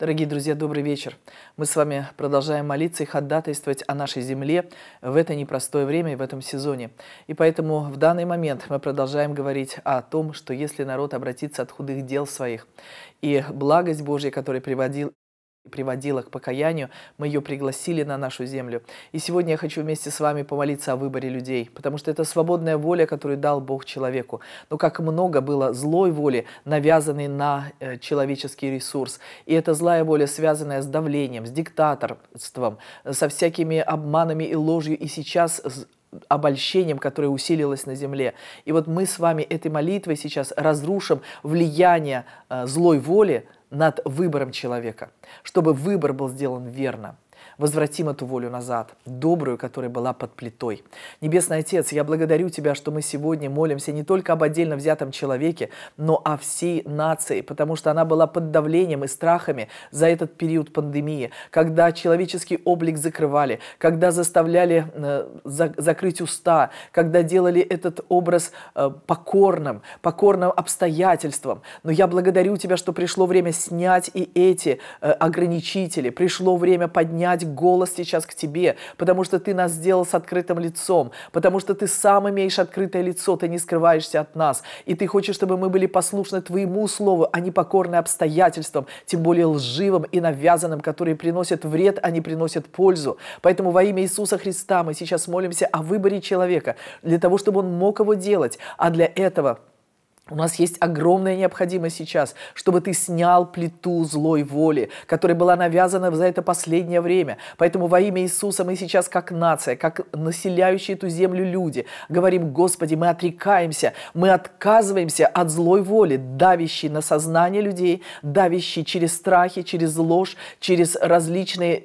Дорогие друзья, добрый вечер. Мы с вами продолжаем молиться и ходатайствовать о нашей земле в это непростое время и в этом сезоне. И поэтому в данный момент мы продолжаем говорить о том, что если народ обратится от худых дел своих, и благость Божья, которая приводил приводила к покаянию, мы ее пригласили на нашу землю. И сегодня я хочу вместе с вами помолиться о выборе людей, потому что это свободная воля, которую дал Бог человеку. Но как много было злой воли, навязанной на э, человеческий ресурс. И эта злая воля, связанная с давлением, с диктаторством, со всякими обманами и ложью. И сейчас обольщением, которое усилилось на земле. И вот мы с вами этой молитвой сейчас разрушим влияние э, злой воли над выбором человека, чтобы выбор был сделан верно – Возвратим эту волю назад, добрую, которая была под плитой. Небесный Отец, я благодарю Тебя, что мы сегодня молимся не только об отдельно взятом человеке, но о всей нации, потому что она была под давлением и страхами за этот период пандемии, когда человеческий облик закрывали, когда заставляли э, за, закрыть уста, когда делали этот образ э, покорным, покорным обстоятельствам. Но я благодарю Тебя, что пришло время снять и эти э, ограничители, пришло время поднять поднимать голос сейчас к тебе, потому что ты нас сделал с открытым лицом, потому что ты сам имеешь открытое лицо, ты не скрываешься от нас, и ты хочешь, чтобы мы были послушны твоему слову, а не покорны обстоятельствам, тем более лживым и навязанным, которые приносят вред, а не приносят пользу. Поэтому во имя Иисуса Христа мы сейчас молимся о выборе человека, для того, чтобы он мог его делать, а для этого – у нас есть огромная необходимость сейчас, чтобы ты снял плиту злой воли, которая была навязана за это последнее время. Поэтому во имя Иисуса мы сейчас как нация, как населяющие эту землю люди, говорим, Господи, мы отрекаемся, мы отказываемся от злой воли, давящей на сознание людей, давящей через страхи, через ложь, через различные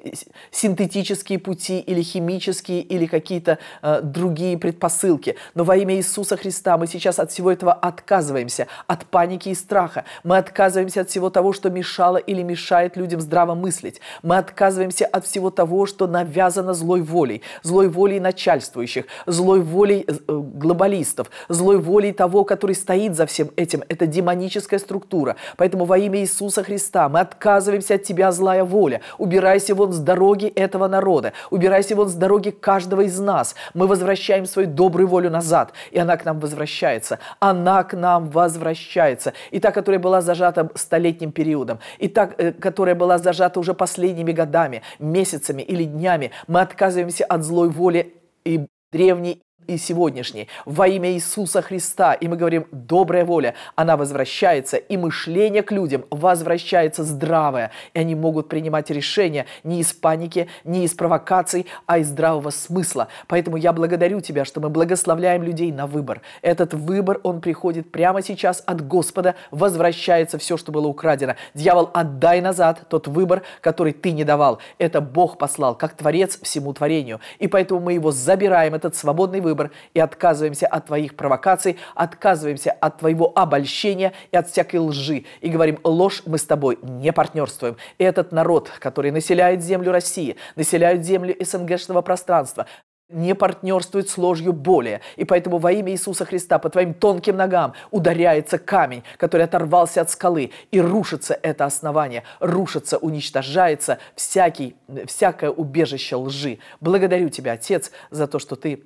синтетические пути или химические, или какие-то э, другие предпосылки. Но во имя Иисуса Христа мы сейчас от всего этого отказываемся отказываемся от паники и страха. Мы отказываемся от всего того, что мешало или мешает людям здраво мыслить. Мы отказываемся от всего того, что навязано злой волей. Злой волей начальствующих, злой волей э, э, глобалистов, злой волей того, который стоит за всем этим. Это демоническая структура. Поэтому во имя Иисуса Христа мы отказываемся от тебя, злая воля. Убирайся вон с дороги этого народа. Убирайся вон с дороги каждого из нас. Мы возвращаем свою добрую волю назад, и она к нам возвращается. Она к нам нам возвращается. И та, которая была зажата столетним периодом, и та, э, которая была зажата уже последними годами, месяцами или днями, мы отказываемся от злой воли и древней и сегодняшней. Во имя Иисуса Христа, и мы говорим, добрая воля, она возвращается, и мышление к людям возвращается здравое, и они могут принимать решения не из паники, не из провокаций, а из здравого смысла. Поэтому я благодарю Тебя, что мы благословляем людей на выбор. Этот выбор, он приходит прямо сейчас от Господа, возвращается все, что было украдено. Дьявол, отдай назад тот выбор, который Ты не давал. Это Бог послал, как Творец всему творению. И поэтому мы его забираем, этот свободный выбор, выбор и отказываемся от твоих провокаций, отказываемся от твоего обольщения и от всякой лжи. И говорим, ложь мы с тобой не партнерствуем. И этот народ, который населяет землю России, населяет землю СНГшного пространства, не партнерствует с ложью более. И поэтому во имя Иисуса Христа по твоим тонким ногам ударяется камень, который оторвался от скалы, и рушится это основание, рушится, уничтожается всякий, всякое убежище лжи. Благодарю тебя, Отец, за то, что ты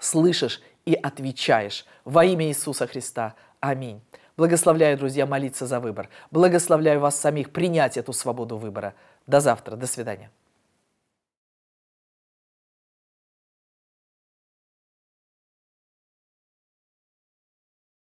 слышишь и отвечаешь. Во имя Иисуса Христа. Аминь. Благословляю, друзья, молиться за выбор. Благословляю вас самих принять эту свободу выбора. До завтра. До свидания.